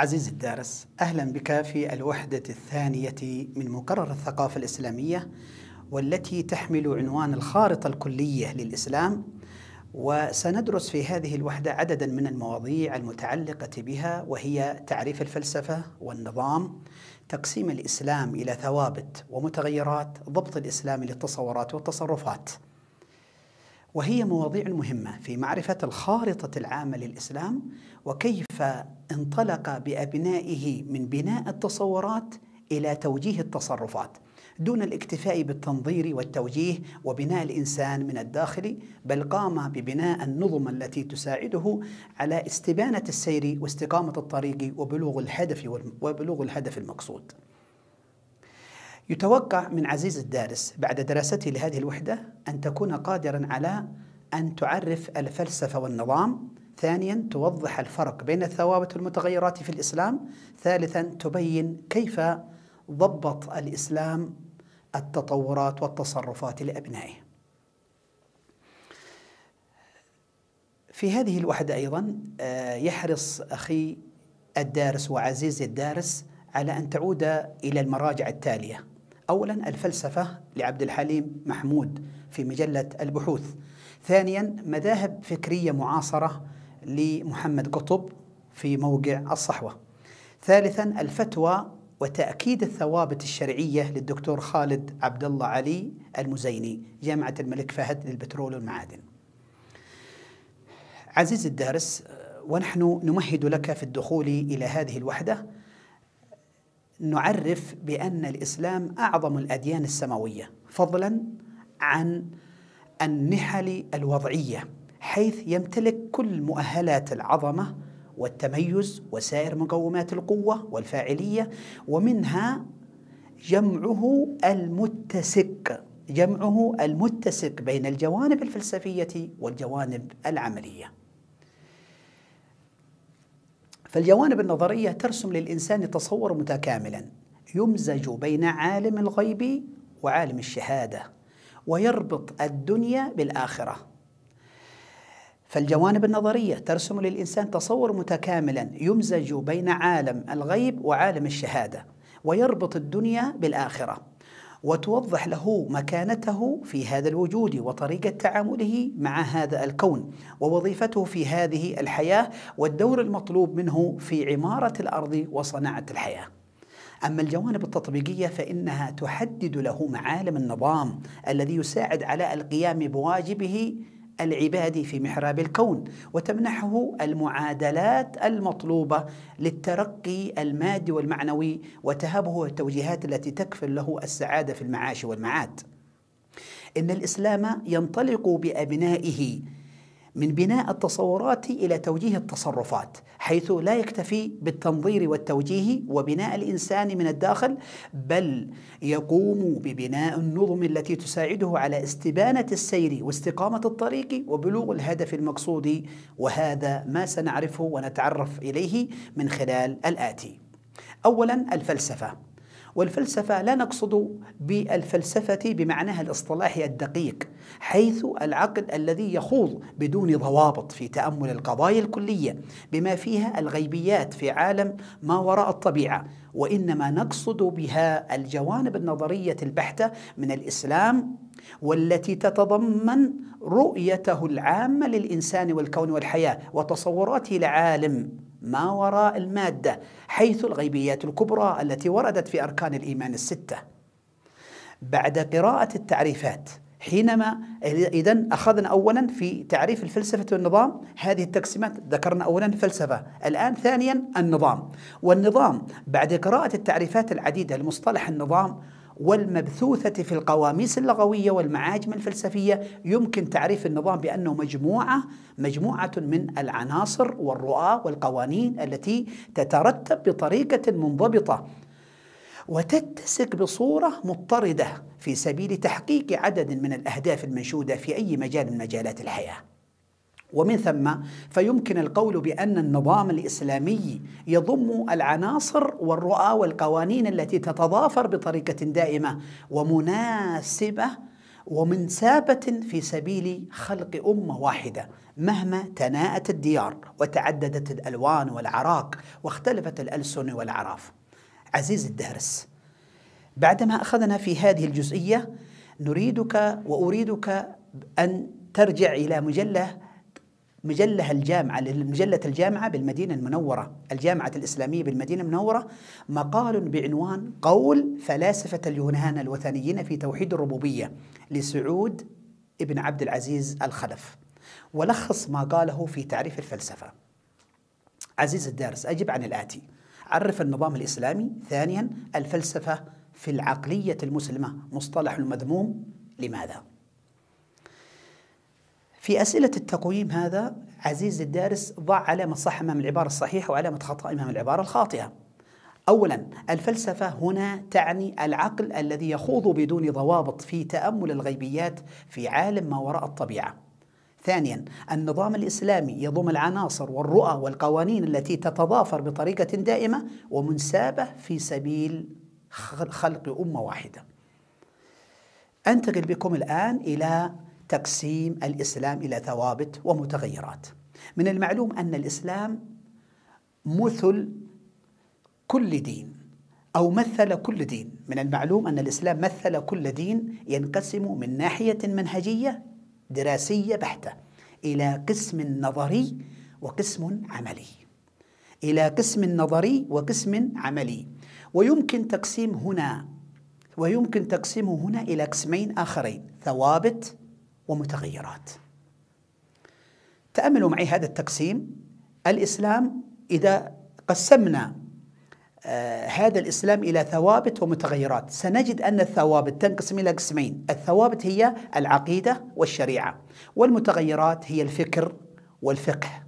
عزيزي الدارس أهلا بك في الوحدة الثانية من مقرر الثقافة الإسلامية والتي تحمل عنوان الخارطة الكلية للإسلام وسندرس في هذه الوحدة عددا من المواضيع المتعلقة بها وهي تعريف الفلسفة والنظام تقسيم الإسلام إلى ثوابت ومتغيرات ضبط الإسلام للتصورات والتصرفات وهي مواضيع مهمة في معرفة الخارطة العامة للإسلام وكيف انطلق بأبنائه من بناء التصورات إلى توجيه التصرفات دون الاكتفاء بالتنظير والتوجيه وبناء الإنسان من الداخل بل قام ببناء النظم التي تساعده على استبانة السير واستقامة الطريق وبلوغ الهدف وبلوغ الهدف المقصود يتوقع من عزيز الدارس بعد دراسته لهذه الوحدة أن تكون قادرا على أن تعرف الفلسفة والنظام ثانيا توضح الفرق بين الثوابت والمتغيرات في الإسلام ثالثا تبين كيف ضبط الإسلام التطورات والتصرفات لأبنائه في هذه الوحدة أيضا آه، يحرص أخي الدارس وعزيزي الدارس على أن تعود إلى المراجع التالية أولا الفلسفة لعبد الحليم محمود في مجلة البحوث ثانيا مذاهب فكرية معاصرة لمحمد قطب في موقع الصحوة ثالثا الفتوى وتأكيد الثوابت الشرعية للدكتور خالد عبد الله علي المزيني جامعة الملك فهد للبترول والمعادن عزيزي الدارس ونحن نمهد لك في الدخول إلى هذه الوحدة نعرف بأن الإسلام أعظم الأديان السماوية فضلا عن النحل الوضعية حيث يمتلك كل مؤهلات العظمة والتميز وسائر مقومات القوة والفاعلية ومنها جمعه المتسق جمعه المتسق بين الجوانب الفلسفية والجوانب العملية فالجوانب النظرية ترسم للإنسان تصور متكاملا يمزج بين عالم الغيب وعالم الشهادة ويربط الدنيا بالآخرة فالجوانب النظرية ترسم للإنسان تصور متكاملا يمزج بين عالم الغيب وعالم الشهادة ويربط الدنيا بالآخرة وتوضح له مكانته في هذا الوجود وطريقة تعامله مع هذا الكون ووظيفته في هذه الحياة والدور المطلوب منه في عمارة الأرض وصناعة الحياة أما الجوانب التطبيقية فإنها تحدد له معالم النظام الذي يساعد على القيام بواجبه العباد في محراب الكون وتمنحه المعادلات المطلوبة للترقي المادي والمعنوي وتهبه التوجيهات التي تكفل له السعادة في المعاش والمعاد إن الإسلام ينطلق بأبنائه من بناء التصورات الى توجيه التصرفات حيث لا يكتفي بالتنظير والتوجيه وبناء الانسان من الداخل بل يقوم ببناء النظم التي تساعده على استبانه السير واستقامه الطريق وبلوغ الهدف المقصود وهذا ما سنعرفه ونتعرف اليه من خلال الاتي اولا الفلسفه والفلسفة لا نقصد بالفلسفة بمعناها الاصطلاحي الدقيق حيث العقل الذي يخوض بدون ضوابط في تأمل القضايا الكلية بما فيها الغيبيات في عالم ما وراء الطبيعة وإنما نقصد بها الجوانب النظرية البحتة من الإسلام والتي تتضمن رؤيته العامة للإنسان والكون والحياة وتصوراته لعالم ما وراء المادة حيث الغيبيات الكبرى التي وردت في أركان الإيمان الستة بعد قراءة التعريفات حينما إذا أخذنا أولا في تعريف الفلسفة والنظام هذه التقسيمات ذكرنا أولا الفلسفة الآن ثانيا النظام والنظام بعد قراءة التعريفات العديدة لمصطلح النظام والمبثوثة في القواميس اللغوية والمعاجم الفلسفية يمكن تعريف النظام بأنه مجموعة مجموعة من العناصر والرؤى والقوانين التي تترتب بطريقة منضبطة وتتسق بصورة مضطردة في سبيل تحقيق عدد من الأهداف المنشودة في أي مجال من مجالات الحياة ومن ثم فيمكن القول بان النظام الاسلامي يضم العناصر والرؤى والقوانين التي تتضافر بطريقه دائمه ومناسبه ومنسابه في سبيل خلق امه واحده مهما تناءت الديار وتعددت الالوان والعراق واختلفت الالسن والاعراف. عزيزي الدارس بعدما اخذنا في هذه الجزئيه نريدك واريدك ان ترجع الى مجله مجلة الجامعة مجلة الجامعة بالمدينة المنورة الجامعة الإسلامية بالمدينة المنورة مقال بعنوان قول فلاسفة اليونان الوثنيين في توحيد الربوبية لسعود ابن عبد العزيز الخلف ولخص ما قاله في تعريف الفلسفة عزيز الدارس أجب عن الآتي عرف النظام الإسلامي ثانيا الفلسفة في العقلية المسلمة مصطلح المذموم لماذا؟ في أسئلة التقويم هذا عزيز الدارس ضع علامة صح أمام العبارة الصحيحة وعلامة خطأ أمام العبارة الخاطئة أولا الفلسفة هنا تعني العقل الذي يخوض بدون ضوابط في تأمل الغيبيات في عالم ما وراء الطبيعة ثانيا النظام الإسلامي يضم العناصر والرؤى والقوانين التي تتضافر بطريقة دائمة ومنسابة في سبيل خلق أمة واحدة أنتقل بكم الآن إلى تقسيم الاسلام الى ثوابت ومتغيرات من المعلوم ان الاسلام مثل كل دين او مثل كل دين من المعلوم ان الاسلام مثل كل دين ينقسم من ناحيه منهجيه دراسيه بحته الى قسم نظري وقسم عملي الى قسم نظري وقسم عملي ويمكن تقسيم هنا ويمكن تقسيمه هنا الى قسمين اخرين ثوابت ومتغيرات تأملوا معي هذا التقسيم الإسلام إذا قسمنا آه هذا الإسلام إلى ثوابت ومتغيرات سنجد أن الثوابت تنقسم إلى قسمين الثوابت هي العقيدة والشريعة والمتغيرات هي الفكر والفقه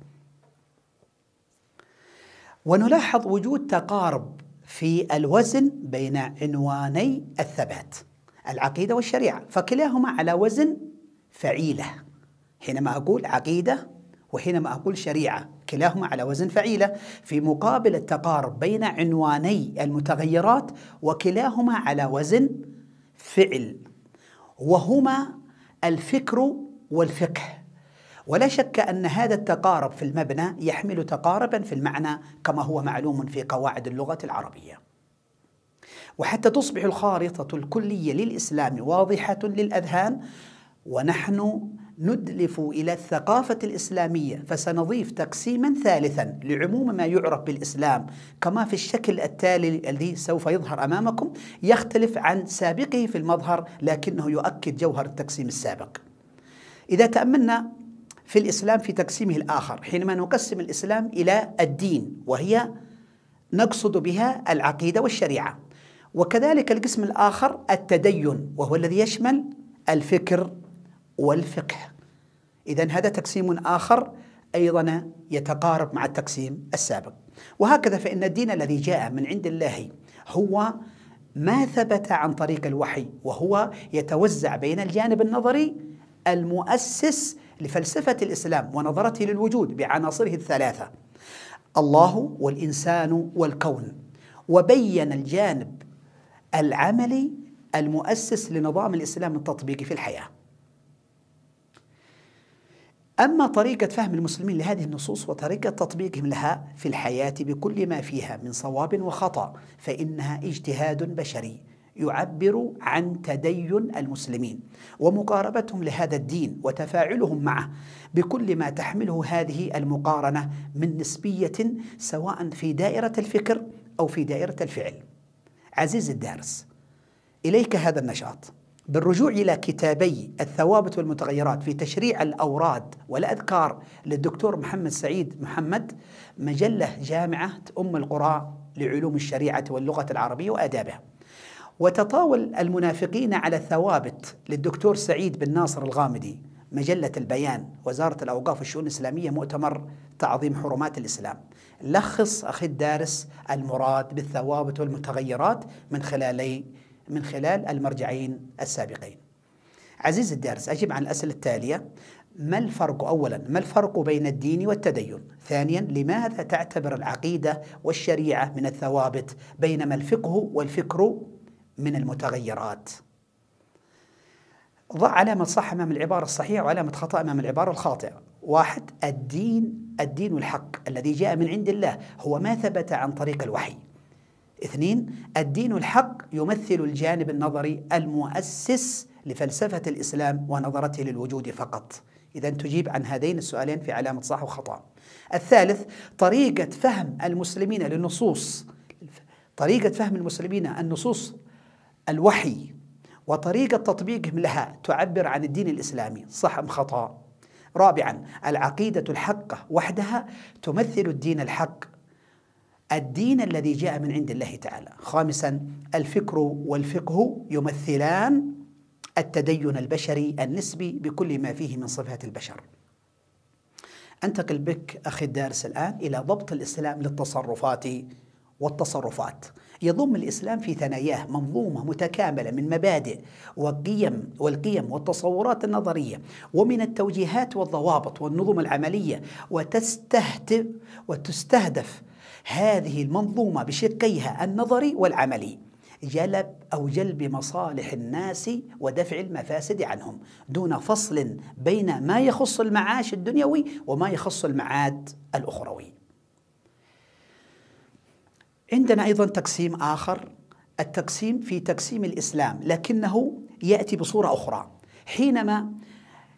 ونلاحظ وجود تقارب في الوزن بين عنواني الثبات العقيدة والشريعة فكلاهما على وزن فعيلة حينما أقول عقيدة وحينما أقول شريعة كلاهما على وزن فعيلة في مقابل التقارب بين عنواني المتغيرات وكلاهما على وزن فعل وهما الفكر والفقه ولا شك أن هذا التقارب في المبنى يحمل تقاربا في المعنى كما هو معلوم في قواعد اللغة العربية وحتى تصبح الخارطة الكلية للإسلام واضحة للأذهان ونحن ندلف الى الثقافه الاسلاميه فسنضيف تقسيما ثالثا لعموم ما يعرف بالاسلام كما في الشكل التالي الذي سوف يظهر امامكم يختلف عن سابقه في المظهر لكنه يؤكد جوهر التقسيم السابق. اذا تاملنا في الاسلام في تقسيمه الاخر حينما نقسم الاسلام الى الدين وهي نقصد بها العقيده والشريعه. وكذلك القسم الاخر التدين وهو الذي يشمل الفكر والفقه إذا هذا تقسيم آخر أيضا يتقارب مع التقسيم السابق وهكذا فإن الدين الذي جاء من عند الله هو ما ثبت عن طريق الوحي وهو يتوزع بين الجانب النظري المؤسس لفلسفة الإسلام ونظرته للوجود بعناصره الثلاثة الله والإنسان والكون وبين الجانب العملي المؤسس لنظام الإسلام التطبيقي في الحياة أما طريقة فهم المسلمين لهذه النصوص وطريقة تطبيقهم لها في الحياة بكل ما فيها من صواب وخطأ فإنها اجتهاد بشري يعبر عن تدين المسلمين ومقاربتهم لهذا الدين وتفاعلهم معه بكل ما تحمله هذه المقارنة من نسبية سواء في دائرة الفكر أو في دائرة الفعل. عزيزي الدارس إليك هذا النشاط بالرجوع إلى كتابي الثوابت والمتغيرات في تشريع الأوراد والأذكار للدكتور محمد سعيد محمد مجلة جامعة أم القرى لعلوم الشريعة واللغة العربية وآدابها وتطاول المنافقين على الثوابت للدكتور سعيد بن ناصر الغامدي مجلة البيان وزارة الأوقاف والشؤون الإسلامية مؤتمر تعظيم حرمات الإسلام لخص أخي الدارس المراد بالثوابت والمتغيرات من خلالي من خلال المرجعين السابقين عزيز الدارس أجب عن الأسئلة التالية ما الفرق أولا ما الفرق بين الدين والتدين ثانيا لماذا تعتبر العقيدة والشريعة من الثوابت بينما الفقه والفكر من المتغيرات ضع علامة صح أمام العبارة الصحيحة وعلامة خطأ أمام العبارة الخاطئة واحد الدين الدين الحق الذي جاء من عند الله هو ما ثبت عن طريق الوحي اثنين الدين الحق يمثل الجانب النظري المؤسس لفلسفة الإسلام ونظرته للوجود فقط إذا تجيب عن هذين السؤالين في علامة صح وخطأ الثالث طريقة فهم المسلمين للنصوص طريقة فهم المسلمين النصوص الوحي وطريقة تطبيقهم لها تعبر عن الدين الإسلامي صح أم خطأ رابعا العقيدة الحقة وحدها تمثل الدين الحق الدين الذي جاء من عند الله تعالى خامسا الفكر والفقه يمثلان التدين البشري النسبي بكل ما فيه من صفات البشر أنتقل بك أخي الدارس الآن إلى ضبط الإسلام للتصرفات والتصرفات يضم الإسلام في ثناياه منظومة متكاملة من مبادئ والقيم والقيم والتصورات النظرية ومن التوجيهات والضوابط والنظم العملية وتستهدف وتستهدف هذه المنظومة بشقيها النظري والعملي جلب أو جلب مصالح الناس ودفع المفاسد عنهم دون فصل بين ما يخص المعاش الدنيوي وما يخص المعاد الأخروي عندنا أيضا تقسيم آخر التقسيم في تقسيم الإسلام لكنه يأتي بصورة أخرى حينما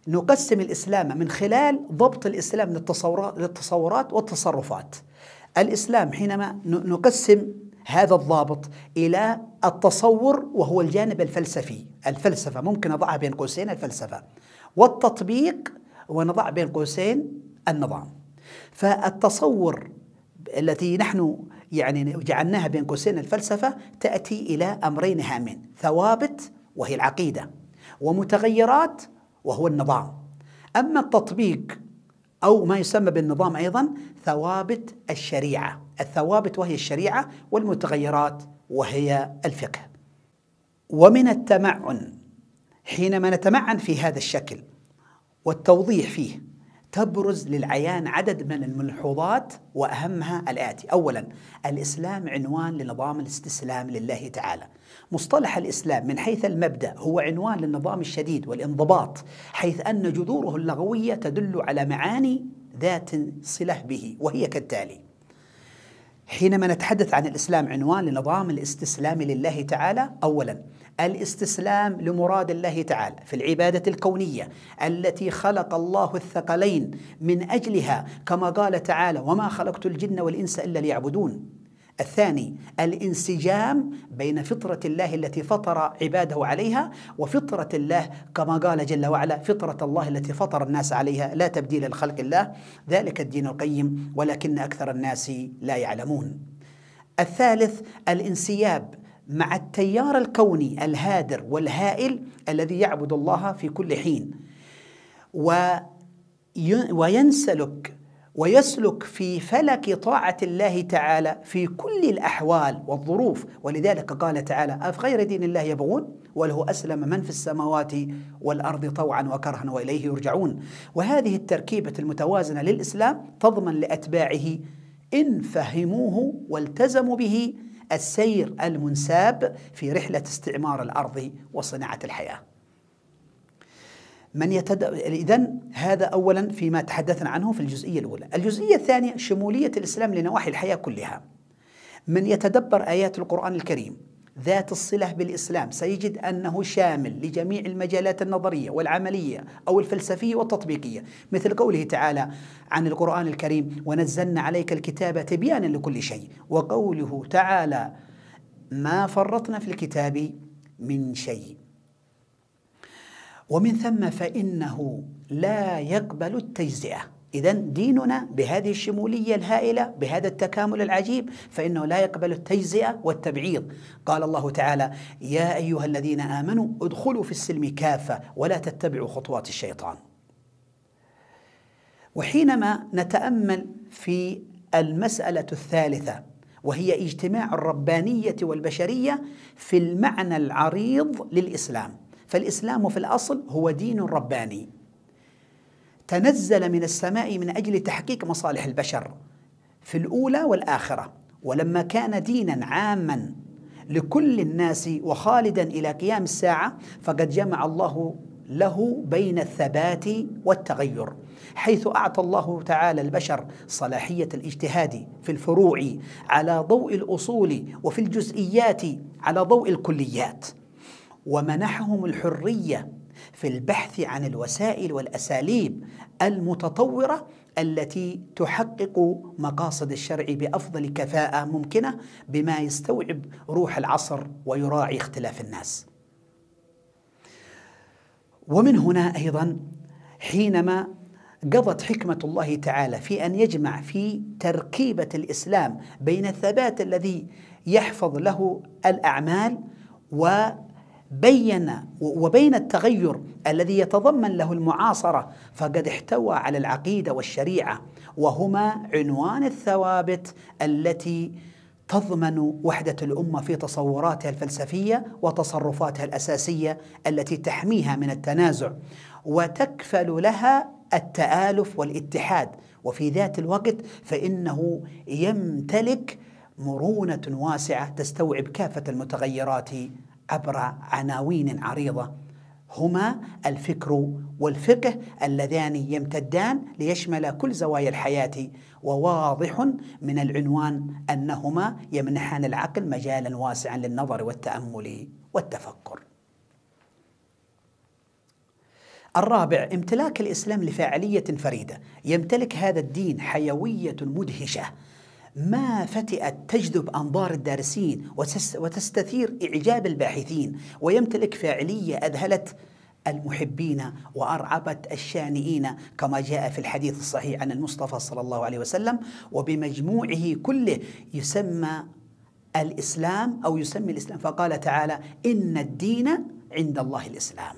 نقسم الإسلام من خلال ضبط الإسلام للتصورات والتصرفات الإسلام حينما نقسم هذا الضابط إلى التصور وهو الجانب الفلسفي الفلسفة ممكن نضعها بين قوسين الفلسفة والتطبيق ونضع بين قوسين النظام فالتصور التي نحن يعني جعلناها بين قوسين الفلسفة تأتي إلى أمرين هامين ثوابت وهي العقيدة ومتغيرات وهو النظام أما التطبيق أو ما يسمى بالنظام أيضا ثوابت الشريعة الثوابت وهي الشريعة والمتغيرات وهي الفقه ومن التمعن حينما نتمعن في هذا الشكل والتوضيح فيه تبرز للعيان عدد من الملحوظات واهمها الاتي: اولا الاسلام عنوان لنظام الاستسلام لله تعالى. مصطلح الاسلام من حيث المبدا هو عنوان للنظام الشديد والانضباط حيث ان جذوره اللغويه تدل على معاني ذات صله به وهي كالتالي: حينما نتحدث عن الاسلام عنوان لنظام الاستسلام لله تعالى، اولا الاستسلام لمراد الله تعالى في العباده الكونيه التي خلق الله الثقلين من اجلها كما قال تعالى وما خلقت الجن والانس الا ليعبدون الثاني الانسجام بين فطرة الله التي فطر عباده عليها وفطرة الله كما قال جل وعلا فطرة الله التي فطر الناس عليها لا تبديل لخلق الله ذلك الدين القيم ولكن أكثر الناس لا يعلمون. الثالث الانسياب مع التيار الكوني الهادر والهائل الذي يعبد الله في كل حين وينسلك ويسلك في فلك طاعة الله تعالى في كل الأحوال والظروف ولذلك قال تعالى أفغير دين الله يبغون وله أسلم من في السماوات والأرض طوعا وكرها وإليه يرجعون وهذه التركيبة المتوازنة للإسلام تضمن لأتباعه إن فهموه والتزموا به السير المنساب في رحلة استعمار الأرض وصناعة الحياة من يتد... إذا هذا أولا فيما تحدثنا عنه في الجزئية الأولى الجزئية الثانية شمولية الإسلام لنواحي الحياة كلها من يتدبر آيات القرآن الكريم ذات الصلة بالإسلام سيجد أنه شامل لجميع المجالات النظرية والعملية أو الفلسفية والتطبيقية مثل قوله تعالى عن القرآن الكريم ونزلنا عليك الكتاب تبيانا لكل شيء وقوله تعالى ما فرطنا في الكتاب من شيء ومن ثم فإنه لا يقبل التجزئة إذا ديننا بهذه الشمولية الهائلة بهذا التكامل العجيب فإنه لا يقبل التجزئة والتبعيض قال الله تعالى يا أيها الذين آمنوا ادخلوا في السلم كافة ولا تتبعوا خطوات الشيطان وحينما نتأمل في المسألة الثالثة وهي اجتماع الربانية والبشرية في المعنى العريض للإسلام فالإسلام في الأصل هو دين رباني تنزل من السماء من أجل تحقيق مصالح البشر في الأولى والآخرة ولما كان دينا عاما لكل الناس وخالدا إلى قيام الساعة فقد جمع الله له بين الثبات والتغير حيث أعطى الله تعالى البشر صلاحية الاجتهاد في الفروع على ضوء الأصول وفي الجزئيات على ضوء الكليات ومنحهم الحرية في البحث عن الوسائل والاساليب المتطوره التي تحقق مقاصد الشرع بافضل كفاءه ممكنه بما يستوعب روح العصر ويراعي اختلاف الناس. ومن هنا ايضا حينما قضت حكمه الله تعالى في ان يجمع في تركيبه الاسلام بين الثبات الذي يحفظ له الاعمال و بين وبين التغير الذي يتضمن له المعاصره فقد احتوى على العقيده والشريعه وهما عنوان الثوابت التي تضمن وحده الامه في تصوراتها الفلسفيه وتصرفاتها الاساسيه التي تحميها من التنازع وتكفل لها التالف والاتحاد وفي ذات الوقت فانه يمتلك مرونه واسعه تستوعب كافه المتغيرات عبر عناوين عريضه هما الفكر والفقه اللذان يمتدان ليشمل كل زوايا الحياه وواضح من العنوان انهما يمنحان العقل مجالا واسعا للنظر والتامل والتفكر. الرابع امتلاك الاسلام لفاعليه فريده، يمتلك هذا الدين حيويه مدهشه ما فتئت تجذب أنظار الدارسين وتستثير إعجاب الباحثين ويمتلك فاعلية أذهلت المحبين وأرعبت الشانئين كما جاء في الحديث الصحيح عن المصطفى صلى الله عليه وسلم وبمجموعه كله يسمى الإسلام أو يسمي الإسلام فقال تعالى إن الدين عند الله الإسلام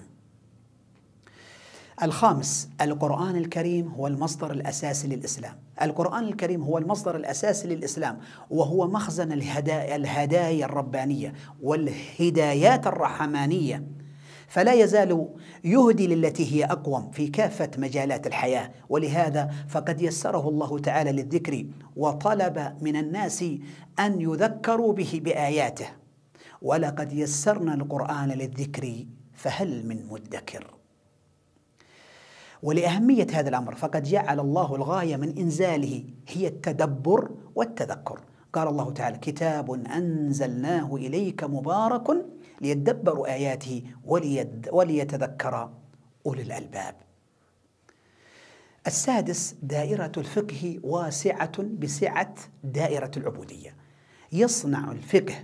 الخامس القرآن الكريم هو المصدر الأساسي للإسلام القرآن الكريم هو المصدر الأساسي للإسلام وهو مخزن الهدايا الهدايا الربانية والهدايات الرحمانية فلا يزال يهدي للتي هي اقوم في كافه مجالات الحياه ولهذا فقد يسره الله تعالى للذكر وطلب من الناس ان يذكروا به باياته ولقد يسرنا القران للذكر فهل من مدكر ولأهمية هذا الأمر فقد جعل الله الغاية من إنزاله هي التدبر والتذكر قال الله تعالى كتاب أنزلناه إليك مبارك ليدبروا آياته وليد وليتذكر أولي الألباب السادس دائرة الفقه واسعة بسعة دائرة العبودية يصنع الفقه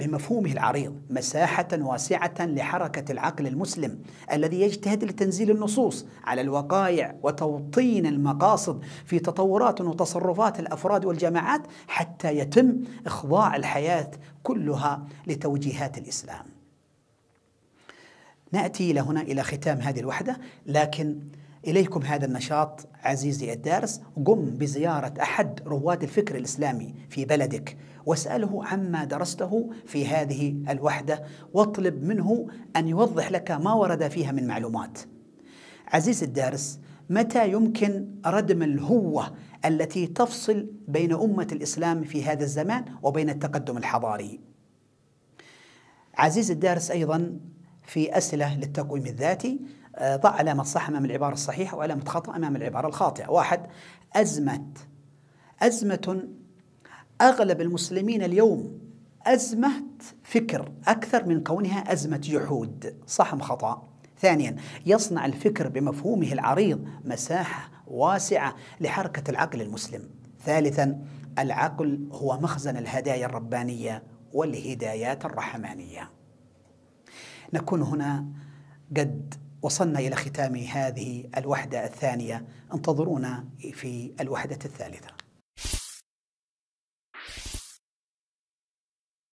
بمفهومه العريض مساحة واسعة لحركة العقل المسلم الذي يجتهد لتنزيل النصوص على الوقائع وتوطين المقاصد في تطورات وتصرفات الأفراد والجماعات حتى يتم إخضاع الحياة كلها لتوجيهات الإسلام نأتي إلى هنا إلى ختام هذه الوحدة لكن إليكم هذا النشاط عزيزي الدارس قم بزيارة أحد رواد الفكر الإسلامي في بلدك واسأله عما درسته في هذه الوحدة واطلب منه أن يوضح لك ما ورد فيها من معلومات عزيزي الدارس متى يمكن ردم الهوة التي تفصل بين أمة الإسلام في هذا الزمان وبين التقدم الحضاري عزيزي الدارس أيضا في أسئلة للتقويم الذاتي آه، ضع علامة صح أمام العبارة الصحيحة وعلامة خطأ أمام العبارة الخاطئة واحد أزمة أزمة أغلب المسلمين اليوم أزمة فكر أكثر من كونها أزمة جحود صح أم خطأ ثانيا يصنع الفكر بمفهومه العريض مساحة واسعة لحركة العقل المسلم ثالثا العقل هو مخزن الهدايا الربانية والهدايات الرحمانية نكون هنا قد وصلنا إلى ختام هذه الوحدة الثانية انتظرونا في الوحدة الثالثة